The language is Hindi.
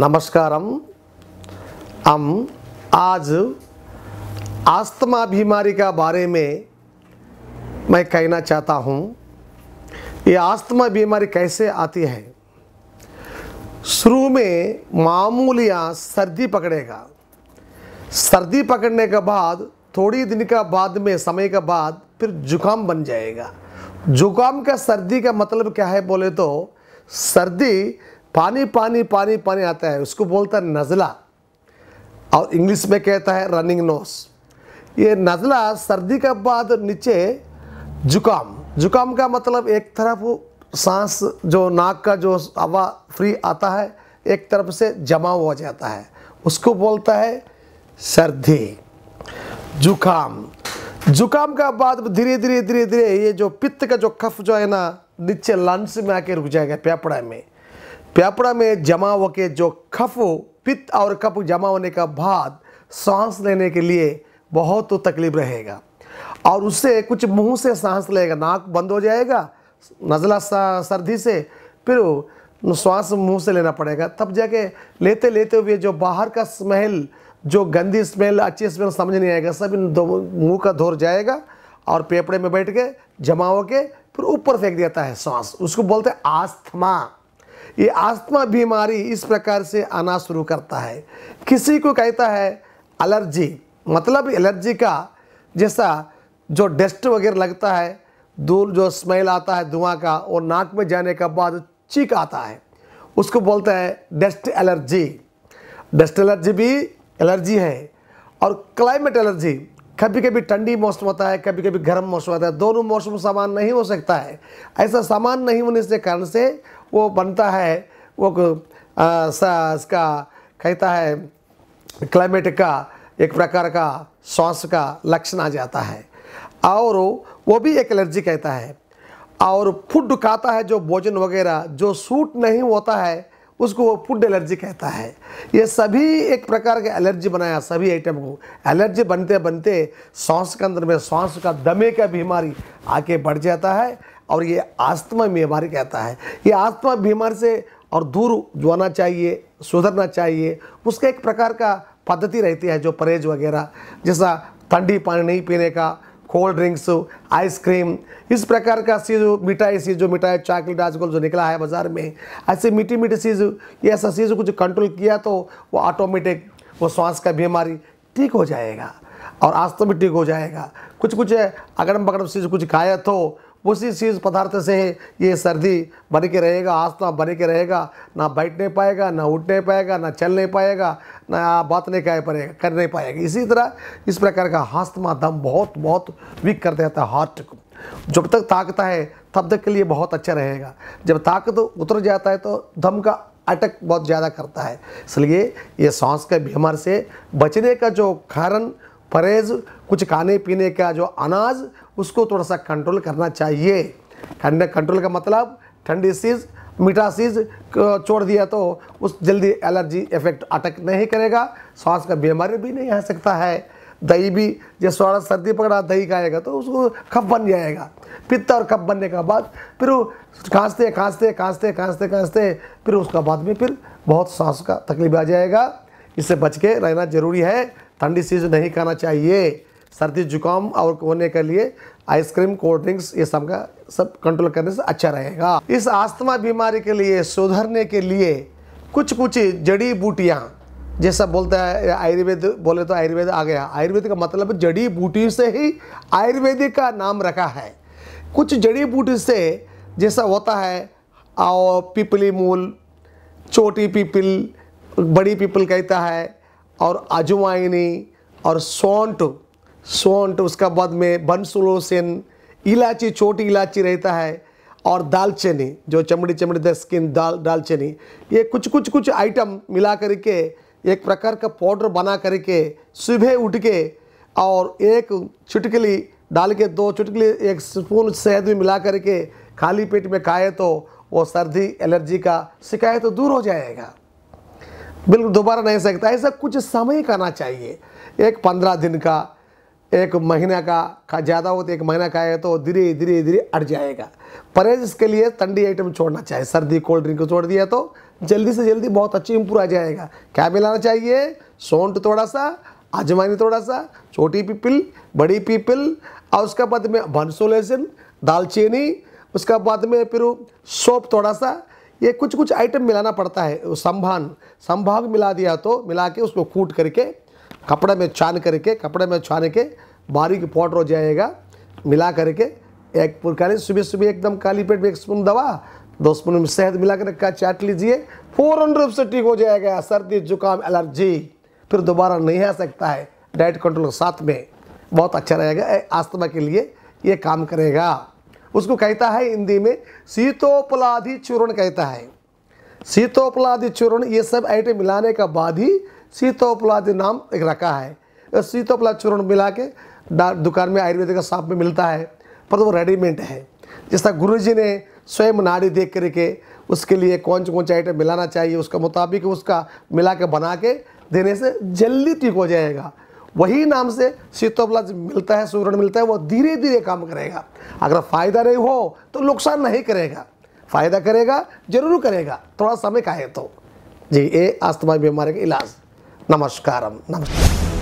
नमस्कार हम आज आस्थमा बीमारी का बारे में मैं कहना चाहता हूँ ये आस्थमा बीमारी कैसे आती है शुरू में मामूलिया सर्दी पकड़ेगा सर्दी पकड़ने के बाद थोड़ी दिन का बाद में समय के बाद फिर जुकाम बन जाएगा जुकाम का सर्दी का मतलब क्या है बोले तो सर्दी पानी पानी पानी पानी आता है उसको बोलता है नज़ला और इंग्लिश में कहता है रनिंग नोस ये नज़ला सर्दी के बाद नीचे जुकाम जुकाम का मतलब एक तरफ सांस जो नाक का जो हवा फ्री आता है एक तरफ से जमा हो जाता है उसको बोलता है सर्दी जुकाम जुकाम का बाद धीरे धीरे धीरे धीरे ये जो पित्त का जो कफ जो है ना नीचे लंग्स में आके रुक जाएगा पेपड़ा में फेफड़ा में जमा हो के जो कफ पित्त और कफ जमा होने का बाद सांस लेने के लिए बहुत तो तकलीफ रहेगा और उससे कुछ मुंह से सांस लेगा नाक बंद हो जाएगा नज़ला सर्दी से फिर श्वास मुंह से लेना पड़ेगा तब जाके लेते लेते हुए जो बाहर का स्मेल जो गंदी स्मेल अच्छी स्मेल समझ नहीं आएगा सब इन मुंह का धोर जाएगा और पेपड़े में बैठ के जमा हो के फिर ऊपर फेंक देता है सांस उसको बोलते हैं आस्थमा ये आस्थमा बीमारी इस प्रकार से आना शुरू करता है किसी को कहता है एलर्जी मतलब एलर्जी का जैसा जो डस्ट वगैरह लगता है दूर जो स्मेल आता है धुआं का और नाक में जाने के बाद चीख आता है उसको बोलते हैं डस्ट एलर्जी डस्ट एलर्जी भी एलर्जी है और क्लाइमेट एलर्जी कभी कभी ठंडी मौसम होता है कभी कभी गर्म मौसम होता है दोनों मौसम समान नहीं हो सकता है ऐसा समान नहीं होने से कारण से वो बनता है वो इसका कहता है क्लाइमेट का एक प्रकार का श्वास का लक्षण आ जाता है और वो भी एक एलर्जी कहता है और फूड खाता है जो भोजन वगैरह जो सूट नहीं होता है उसको वो फूड एलर्जी कहता है ये सभी एक प्रकार के एलर्जी बनाया सभी आइटम को एलर्जी बनते बनते सांस के अंदर में सांस का दमे का बीमारी आके बढ़ जाता है और ये आस्थमा बीमारी कहता है ये आस्थमा बीमारी से और दूर जाना चाहिए सुधरना चाहिए उसका एक प्रकार का पद्धति रहती है जो परहेज वगैरह जैसा ठंडी पानी नहीं पीने का कोल्ड ड्रिंक्स आइसक्रीम इस प्रकार का चीज़ मिठाई चीज़ जो मिठाई चॉकलेट आजकल जो निकला है बाज़ार में ऐसे मीठी मीठी चीज़ ये ऐसा चीज़ कुछ कंट्रोल किया तो वो ऑटोमेटिक वो श्वास का बीमारी ठीक हो जाएगा और आज तो भी ठीक हो जाएगा कुछ कुछ अगड़म बगड़म चीज़ कुछ खाया तो उसी चीज़ पदार्थ से ये सर्दी बन के रहेगा आस्था बन के रहेगा ना बैठ नहीं पाएगा ना उठ नहीं पाएगा ना चल नहीं पाएगा ना बात नहीं कह पाएगा कर नहीं पाएगा इसी तरह इस प्रकार का हास्थमा दम बहुत बहुत वीक कर देता है हार्ट को जब तक ताकता है तब तक के लिए बहुत अच्छा रहेगा जब ताकत उतर जाता है तो दम का अटक बहुत ज़्यादा करता है इसलिए ये सांस के बीमार से बचने का जो कारण परहेज कुछ खाने पीने का जो अनाज उसको थोड़ा सा कंट्रोल करना चाहिए ठंड कंट्रोल का मतलब ठंडी चीज़ मीठा चीज़ छोड़ दिया तो उस जल्दी एलर्जी इफेक्ट अटक नहीं करेगा सांस का बीमारी भी नहीं आ सकता है दही भी जैसे थोड़ा सर्दी पकड़ा दही खाएगा तो उसको कफ बन जाएगा पित्त और कफ बनने का बाद फिर वो खांसते खांसते खांसते खांसते खांसते फिर उसका बाद में फिर बहुत सांस का तकलीफ आ जाएगा इससे बच के रहना ज़रूरी है ठंडी चीज़ नहीं खाना चाहिए सर्दी जुकाम और होने के लिए आइसक्रीम कोल्ड ड्रिंक्स ये सब का सब कंट्रोल करने से अच्छा रहेगा इस आस्थमा बीमारी के लिए सुधरने के लिए कुछ कुछ जड़ी बूटियाँ जैसा बोलता है आयुर्वेद बोले तो आयुर्वेद आ गया आयुर्वेद का मतलब जड़ी बूटी से ही आयुर्वेदिक का नाम रखा है कुछ जड़ी बूटी से जैसा होता है और पिपली मूल छोटी पीपल बड़ी पीपल कहता है और अजवाइनी और सौंठ सोंठ उसका बाद में बंसुलोसेन इलायची छोटी इलायची रहता है और दालचीनी जो चमड़ी चमड़ी द स्किन दाल दालचीनी ये कुछ कुछ कुछ आइटम मिला करके एक प्रकार का पाउडर बना करके सुबह उठ के और एक चुटकली डाल के दो चुटकली एक स्पून शहद भी मिला करके खाली पेट में खाए तो वो सर्दी एलर्जी का शिकायत तो दूर हो जाएगा बिल्कुल दोबारा नहीं सकता ऐसा कुछ समय करना चाहिए एक पंद्रह दिन का एक महीना का का ज़्यादा हो तो एक महीना का है तो धीरे धीरे धीरे अट जाएगा परहेज इसके लिए ठंडी आइटम छोड़ना चाहिए सर्दी कोल्ड ड्रिंक छोड़ दिया तो जल्दी से जल्दी बहुत अच्छी इम्प्रूव आ जाएगा क्या मिलाना चाहिए सोंठ थोड़ा सा आजमानी थोड़ा सा छोटी पीपल बड़ी पीपल और उसके बाद में भनसो दालचीनी उसके बाद में फिर सोप थोड़ा सा ये कुछ कुछ आइटम मिलाना पड़ता है संभान संभाग मिला दिया तो मिला के उसको कूट करके कपड़े में छान करके कपड़े में छान के बारीक पाउडर हो जाएगा मिला करके एक पुरकाली सुबह सुबह एकदम काली पेट में एक स्पून दवा दो स्पून में शहद मिला कर रखा चाट लीजिए फ़ौरन रूप से ठीक हो जाएगा सर्दी जुकाम एलर्जी फिर दोबारा नहीं आ सकता है डाइट कंट्रोल साथ में बहुत अच्छा रहेगा आस्थमा के लिए ये काम करेगा उसको कहता है हिंदी में शीतोपलाधि चूर्ण कहता है शीतोपलादि चूर्ण ये सब आइटम मिलाने का बाद ही शीतोपलादि नाम एक रखा है शीतोपलाद चूर्ण मिला के दुकान में आयुर्वेदिक शॉप में मिलता है पर वो रेडीमेड है जैसा गुरु जी ने स्वयं नाड़ी देख करके उसके लिए कौन से कौन से आइटम मिलाना चाहिए उसके मुताबिक उसका मिला के बना के देने से जल्दी ठीक हो जाएगा वही नाम से शीतोपलाज मिलता है सूरण मिलता है वो धीरे धीरे काम करेगा अगर फायदा नहीं हो तो नुकसान नहीं करेगा फ़ायदा करेगा जरूर करेगा थोड़ा समय का है तो जी ये अस्थमा बीमारी का इलाज नमस्कार नमस्कार